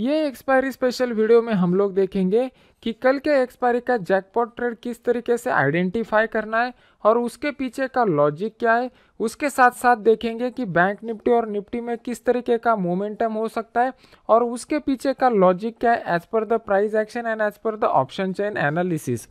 ये expiry special video में हम लोग देखेंगे कि कल के एक्सपायरी का जैकपॉट ट्रेड किस तरीके से आइडेंटिफाई करना है और उसके पीछे का लॉजिक क्या है उसके साथ साथ देखेंगे कि बैंक निफ्टी और निफ्टी में किस तरीके का मोमेंटम हो सकता है और उसके पीछे का लॉजिक क्या है as per the price action and as per the option chain analysis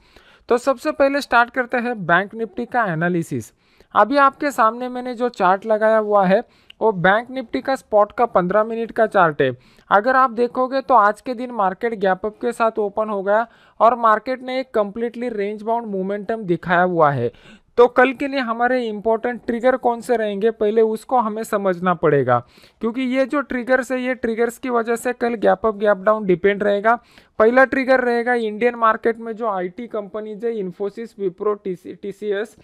तो सबसे पहले स्टार्ट करते हैं बैंक निफ्टी का एनालिसिस अभी आपके सामने मैंने जो चार्ट लगाया हुआ है और बैंक निफ्टी का स्पॉट का 15 मिनट का चार्ट है अगर आप देखोगे तो आज के दिन मार्केट गैपअप के साथ ओपन हो गया और मार्केट ने एक कम्प्लीटली रेंज बाउंड मोमेंटम दिखाया हुआ है तो कल के लिए हमारे इंपॉर्टेंट ट्रिगर कौन से रहेंगे पहले उसको हमें समझना पड़ेगा क्योंकि ये जो ट्रिगर्स है ये ट्रिगर्स की वजह से कल gap up gap down depend रहेगा पहला ट्रिगर रहेगा इंडियन मार्केट में जो आईटी कंपनीज है इन्फोसिस विप्रो टीसीएस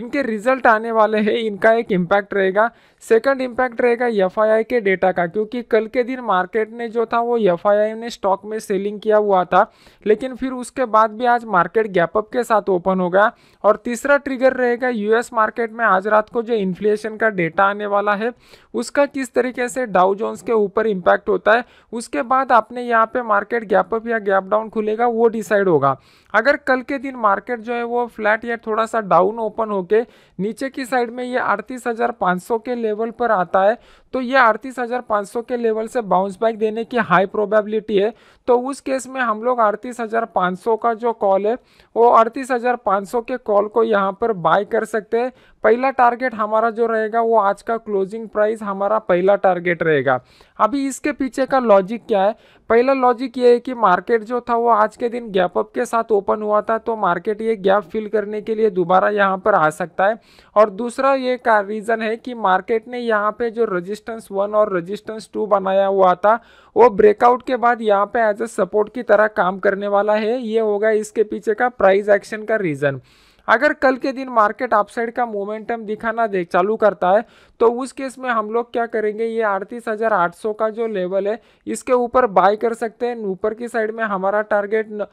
इनके रिजल्ट आने वाले हैं इनका एक इम्पैक्ट रहेगा सेकंड इम्पैक्ट रहेगा एफ के डेटा का क्योंकि कल के दिन मार्केट ने जो था वो एफ ने स्टॉक में सेलिंग किया हुआ था लेकिन फिर उसके बाद भी आज मार्केट गैपअप के साथ ओपन हो गया और तीसरा ट्रिगर रहेगा यूएस मार्केट में आज रात को जो इन्फ्लेशन का डेटा आने वाला है उसका किस तरीके से डाउ जोन्स के ऊपर इम्पैक्ट होता है उसके बाद आपने यहाँ पे मार्केट गैप अप या गैप डाउन खुलेगा वो डिसाइड होगा अगर कल के दिन मार्केट जो है वो फ्लैट या थोड़ा सा डाउन ओपन होके नीचे की साइड में ये अड़तीस के लेवल पर आता है तो ये अड़तीस हज़ार पाँच सौ के लेवल से बाउंस बैक देने की हाई प्रोबेबिलिटी है तो उस केस में हम लोग अड़तीस हज़ार पाँच सौ का जो कॉल है वो अड़तीस हज़ार पाँच सौ के कॉल को यहाँ पर बाय कर सकते हैं पहला टारगेट हमारा जो रहेगा वो आज का क्लोजिंग प्राइस हमारा पहला टारगेट रहेगा अभी इसके पीछे का लॉजिक क्या है पहला लॉजिक ये है कि मार्केट जो था वो आज के दिन गैप अप के साथ ओपन हुआ था तो मार्केट ये गैप फिल करने के लिए दोबारा यहाँ पर आ सकता है और दूसरा ये का रीज़न है कि मार्केट ने यहाँ पे जो रजिस्टर रेजिस्टेंस वन और रेजिस्टेंस टू बनाया हुआ था वो ब्रेकआउट के बाद यहाँ पे एज अ सपोर्ट की तरह काम करने वाला है ये होगा इसके पीछे का प्राइस एक्शन का रीज़न अगर कल के दिन मार्केट अपसाइड का मोमेंटम दिखाना देख चालू करता है तो उस केस में हम लोग क्या करेंगे ये 38,800 का जो लेवल है इसके ऊपर बाय कर सकते हैं ऊपर की साइड में हमारा टारगेट न...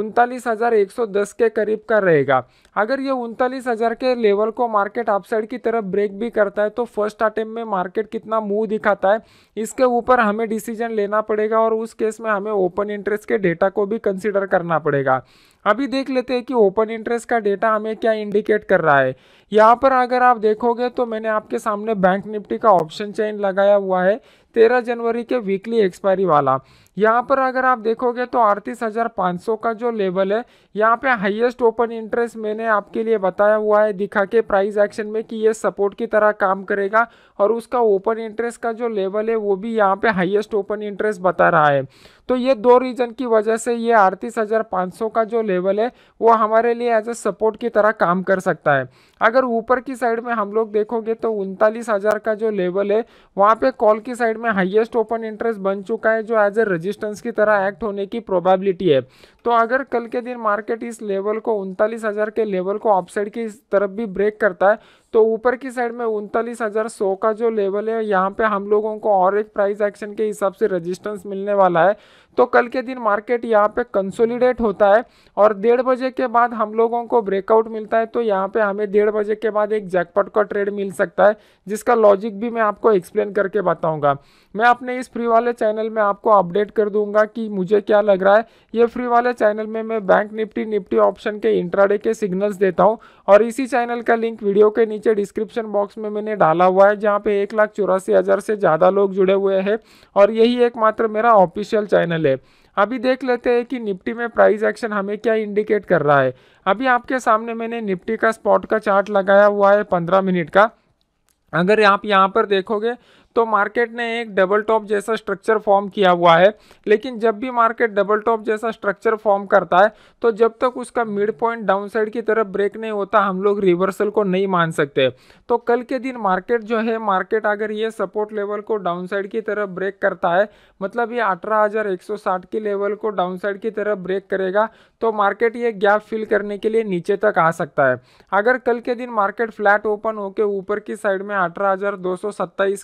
उनतालीस हज़ार एक सौ दस के करीब का रहेगा अगर ये उनतालीस हज़ार के लेवल को मार्केट अपसाइड की तरफ ब्रेक भी करता है तो फर्स्ट अटेम्प में मार्केट कितना मूव दिखाता है इसके ऊपर हमें डिसीजन लेना पड़ेगा और उस केस में हमें ओपन इंटरेस्ट के डेटा को भी कंसिडर करना पड़ेगा अभी देख लेते हैं कि ओपन इंटरेस्ट का डेटा हमें क्या इंडिकेट कर रहा है यहाँ पर अगर आप देखोगे तो मैंने आपके सामने बैंक निफ्टी का ऑप्शन चेन लगाया हुआ है तेरह जनवरी के वीकली एक्सपायरी वाला यहाँ पर अगर आप देखोगे तो अड़तीस हज़ार पाँच सौ का जो लेवल है यहाँ पे हाईएस्ट ओपन इंटरेस्ट मैंने आपके लिए बताया हुआ है दिखा के प्राइस एक्शन में कि ये सपोर्ट की तरह काम करेगा और उसका ओपन इंटरेस्ट का जो लेवल है वो भी यहाँ पे हाईएस्ट ओपन इंटरेस्ट बता रहा है तो ये दो रीज़न की वजह से ये अड़तीस का जो लेवल लेवल है वो हमारे लिए एज ए सपोर्ट की तरह काम कर सकता है अगर ऊपर की साइड में हम लोग देखोगे तो उनतालीस हज़ार का जो लेवल है वहाँ पे कॉल की साइड में हाईएस्ट ओपन इंटरेस्ट बन चुका है जो एज ए रजिस्टेंस की तरह एक्ट होने की प्रोबेबिलिटी है तो अगर कल के दिन मार्केट इस लेवल को उनतालीस हज़ार के लेवल को अपसाइड की तरफ भी ब्रेक करता है तो ऊपर की साइड में उनतालीस हज़ार सौ का जो लेवल है यहाँ पे हम लोगों को और एक प्राइस एक्शन के हिसाब से रेजिस्टेंस मिलने वाला है तो कल के दिन मार्केट यहाँ पे कंसोलिडेट होता है और डेढ़ बजे के बाद हम लोगों को ब्रेकआउट मिलता है तो यहाँ पे हमें डेढ़ बजे के बाद एक जैकपॉट का ट्रेड मिल सकता है जिसका लॉजिक भी मैं आपको एक्सप्लेन करके बताऊंगा मैं अपने इस फ्री वाले चैनल में आपको अपडेट कर दूंगा कि मुझे क्या लग रहा है ये फ्री वाले चैनल में मैं बैंक निफ्टी निफ्टी ऑप्शन के इंट्राडे के सिग्नल्स देता हूँ और इसी चैनल का लिंक वीडियो के नीचे डिस्क्रिप्शन बॉक्स में मैंने डाला हुआ है जहाँ पे एक लाख चौरासी हज़ार से ज़्यादा लोग जुड़े हुए हैं और यही एकमात्र मेरा ऑफिशियल चैनल है अभी देख लेते हैं कि निफ्टी में प्राइस एक्शन हमें क्या इंडिकेट कर रहा है अभी आपके सामने मैंने निफ्टी का स्पॉट का चार्ट लगाया हुआ है पंद्रह मिनट का अगर आप यहाँ पर देखोगे तो मार्केट ने एक डबल टॉप जैसा स्ट्रक्चर फॉर्म किया हुआ है लेकिन जब भी मार्केट डबल टॉप जैसा स्ट्रक्चर फॉर्म करता है तो जब तक उसका मिड पॉइंट डाउन साइड की तरफ ब्रेक नहीं होता हम लोग रिवर्सल को नहीं मान सकते तो कल के दिन मार्केट जो है मार्केट अगर ये सपोर्ट लेवल को डाउन साइड की तरफ ब्रेक करता है मतलब ये अठारह के लेवल को डाउन साइड की तरफ ब्रेक करेगा तो मार्केट ये गैप फिल करने के लिए नीचे तक आ सकता है अगर कल के दिन मार्केट फ्लैट ओपन होकर ऊपर की साइड में अठारह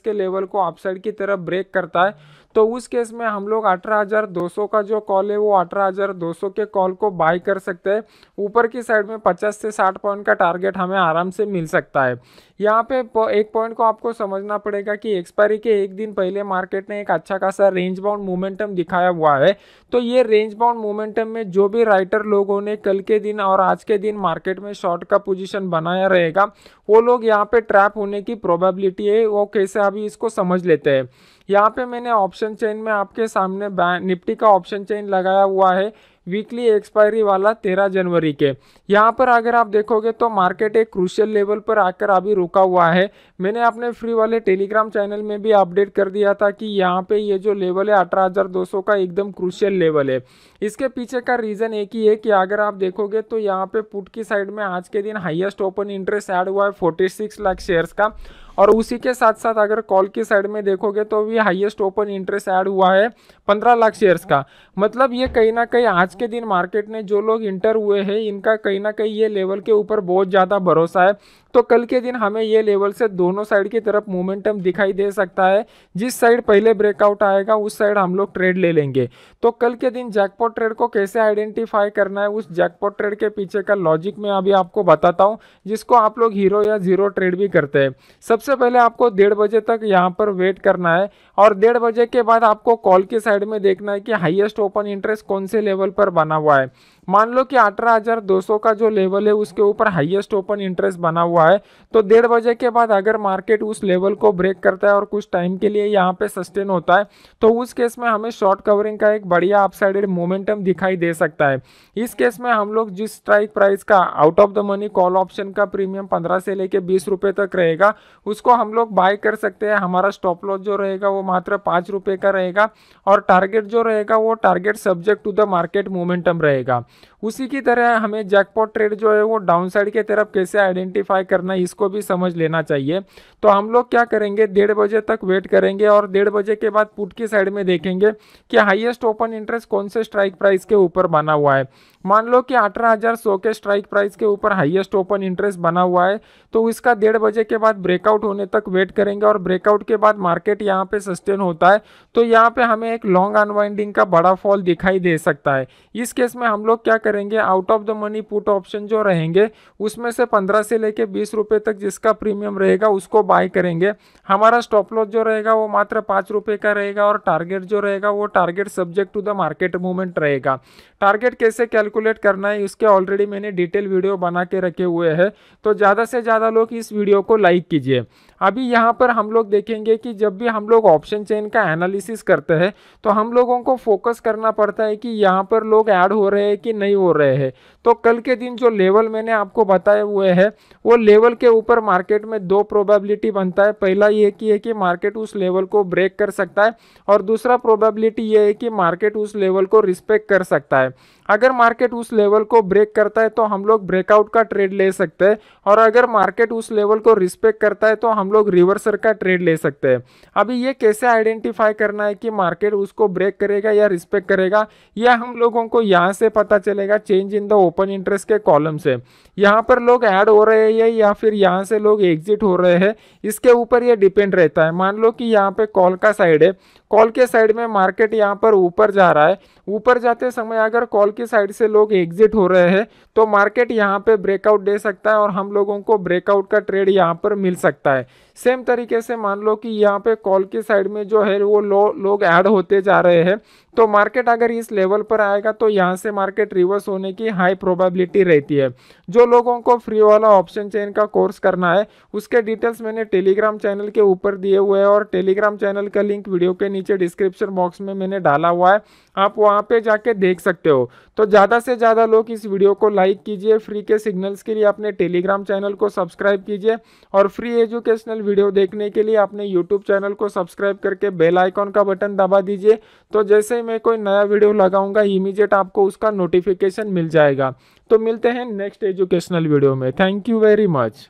के लेवल लेवल को अपसाइड की तरफ ब्रेक करता है तो उस केस में हम लोग 18,200 का जो कॉल है वो 18,200 के कॉल को बाय कर सकते हैं ऊपर की साइड में 50 से 60 पॉइंट का टारगेट हमें आराम से मिल सकता है यहाँ पे एक पॉइंट को आपको समझना पड़ेगा कि एक्सपायरी के एक दिन पहले मार्केट ने एक अच्छा खासा रेंज बाउंड मोमेंटम दिखाया हुआ है तो ये रेंज बाउंड मोमेंटम में जो भी राइटर लोगों ने कल के दिन और आज के दिन मार्केट में शॉर्ट का पोजिशन बनाया रहेगा वो लोग यहाँ पे ट्रैप होने की प्रॉबेबिलिटी है वो कैसे अभी इसको समझ लेते हैं यहाँ पे मैंने ऑप्शन चेन में आपके सामने निफ्टी का ऑप्शन चेन लगाया हुआ है वीकली एक्सपायरी वाला तेरह जनवरी के यहाँ पर अगर आप देखोगे तो मार्केट एक क्रूशियल लेवल पर आकर अभी रुका हुआ है मैंने अपने फ्री वाले टेलीग्राम चैनल में भी अपडेट कर दिया था कि यहाँ पे ये जो लेवल है अठारह हज़ार दो सौ का एकदम क्रूशियल लेवल है इसके पीछे का रीज़न एक ही है कि अगर आप देखोगे तो यहाँ पे पुट की साइड में आज के दिन हाइएस्ट ओपन इंटरेस्ट ऐड हुआ है फोर्टी सिक्स लाख शेयर्स का और उसी के साथ साथ अगर कॉल की साइड में देखोगे तो भी ये हाईएस्ट ओपन इंटरेस्ट ऐड हुआ है पंद्रह लाख शेयर्स का मतलब ये कहीं ना कहीं आज के दिन मार्केट में जो लोग इंटर हुए हैं इनका कहीं ना कहीं ये लेवल के ऊपर बहुत ज़्यादा भरोसा है तो कल के दिन हमें ये लेवल से दोनों साइड की तरफ मोमेंटम दिखाई दे सकता है जिस साइड पहले ब्रेकआउट आएगा उस साइड हम लोग ट्रेड ले लेंगे तो कल के दिन जैकपॉट ट्रेड को कैसे आइडेंटिफाई करना है उस जैकपॉट ट्रेड के पीछे का लॉजिक मैं अभी आपको बताता हूँ जिसको आप लोग हीरो या जीरो ट्रेड भी करते हैं सबसे पहले आपको डेढ़ बजे तक यहाँ पर वेट करना है और डेढ़ बजे के बाद आपको कॉल के साइड में देखना है कि हाईएस्ट ओपन इंटरेस्ट कौन से लेवल पर बना हुआ है मान लो कि 18,200 का जो लेवल है उसके ऊपर हाईएस्ट ओपन इंटरेस्ट बना हुआ है तो डेढ़ बजे के बाद अगर मार्केट उस लेवल को ब्रेक करता है और कुछ टाइम के लिए यहाँ पे सस्टेन होता है तो उस केस में हमें शॉर्ट कवरिंग का एक बढ़िया अपसाइडेड मोमेंटम दिखाई दे सकता है इस केस में हम लोग जिस स्ट्राइक प्राइस का out of the money call option का प्रीमियम पंद्रह से लेकर बीस तक रहेगा उसको हम लोग बाय कर सकते हैं हमारा स्टॉप लॉस जो रहेगा वो वो मात्र पाँच रुपये का रहेगा और टारगेट जो रहेगा वो target subject to the market momentum रहेगा उसी की तरह हमें जैकपॉट ट्रेड जो है वो डाउनसाइड के तरफ कैसे आइडेंटिफाई करना है इसको भी समझ लेना चाहिए तो हम लोग क्या करेंगे डेढ़ बजे तक वेट करेंगे और डेढ़ बजे के बाद पुट की साइड में देखेंगे कि हाइएस्ट ओपन इंटरेस्ट कौन से स्ट्राइक प्राइस के ऊपर बना हुआ है मान लो कि अठारह हज़ार सौ के स्ट्राइक प्राइस के ऊपर हाईएस्ट ओपन इंटरेस्ट बना हुआ है तो इसका डेढ़ बजे के बाद ब्रेकआउट होने तक वेट करेंगे और ब्रेकआउट के बाद मार्केट यहाँ पे सस्टेन होता है तो यहाँ पे हमें एक लॉन्ग अनवाइंडिंग का बड़ा फॉल दिखाई दे सकता है इस केस में हम लोग क्या करेंगे out of the money put option जो रहेंगे उसमें से पंद्रह से लेके बीस रुपये तक जिसका प्रीमियम रहेगा उसको बाय करेंगे हमारा स्टॉप लॉस जो रहेगा वो मात्र पाँच रुपये का रहेगा और टारगेट जो रहेगा वो target subject to the market movement रहेगा टारगेट कैसे कैल कैलकुलेट करना है इसके ऑलरेडी मैंने डिटेल वीडियो बना के रखे हुए हैं तो ज़्यादा से ज़्यादा लोग इस वीडियो को लाइक कीजिए अभी यहाँ पर हम लोग देखेंगे कि जब भी हम लोग ऑप्शन चेन का एनालिसिस करते हैं तो हम लोगों को फोकस करना पड़ता है कि यहाँ पर लोग ऐड हो रहे हैं कि नहीं हो रहे हैं तो कल के दिन जो लेवल मैंने आपको बताए हुए हैं वो लेवल के ऊपर मार्केट में दो प्रोबेबिलिटी बनता है पहला ये कि है कि मार्केट उस लेवल को ब्रेक कर सकता है और दूसरा प्रोबेबिलिटी ये है कि मार्केट उस लेवल को रिस्पेक्ट कर सकता है अगर मार्केट मार्केट उस लेवल को ब्रेक करता है तो हम लोग ब्रेकआउट का ट्रेड ले सकते हैं और अगर मार्केट उस लेवल को रिस्पेक्ट करता है तो हम लोग रिवर्सर का ट्रेड ले सकते हैं अभी ये कैसे आइडेंटिफाई करना है कि मार्केट उसको ब्रेक करेगा या रिस्पेक्ट करेगा यह हम लोगों को यहाँ से पता चलेगा change in the open interest के कॉलम से यहाँ पर लोग ऐड हो रहे हैं या फिर यहाँ से लोग एग्जिट हो रहे हैं इसके ऊपर ये डिपेंड रहता है मान लो कि यहाँ पे कॉल का साइड है कॉल के साइड में मार्केट यहाँ पर ऊपर जा रहा है ऊपर जाते समय अगर कॉल की साइड से लोग एग्जिट हो रहे हैं तो मार्केट यहाँ पे ब्रेकआउट दे सकता है और हम लोगों को ब्रेकआउट का ट्रेड यहाँ पर मिल सकता है सेम तरीके से मान लो कि यहाँ पे कॉल के साइड में जो है वो लो लोग ऐड होते जा रहे हैं तो मार्केट अगर इस लेवल पर आएगा तो यहाँ से मार्केट रिवर्स होने की हाई प्रोबेबिलिटी रहती है जो लोगों को फ्री वाला ऑप्शन चेन का कोर्स करना है उसके डिटेल्स मैंने टेलीग्राम चैनल के ऊपर दिए हुए हैं और टेलीग्राम चैनल का लिंक वीडियो के नीचे डिस्क्रिप्शन बॉक्स में मैंने डाला हुआ है आप वहाँ पे जाके देख सकते हो तो ज़्यादा से ज़्यादा लोग इस वीडियो को लाइक कीजिए फ्री के सिग्नल्स के लिए अपने टेलीग्राम चैनल को सब्सक्राइब कीजिए और फ्री एजुकेशनल वीडियो देखने के लिए अपने यूट्यूब चैनल को सब्सक्राइब करके बेल आइकॉन का बटन दबा दीजिए तो जैसे ही मैं कोई नया वीडियो लगाऊंगा इमीजिएट आपको उसका नोटिफिकेशन मिल जाएगा तो मिलते हैं नेक्स्ट एजुकेशनल वीडियो में थैंक यू वेरी मच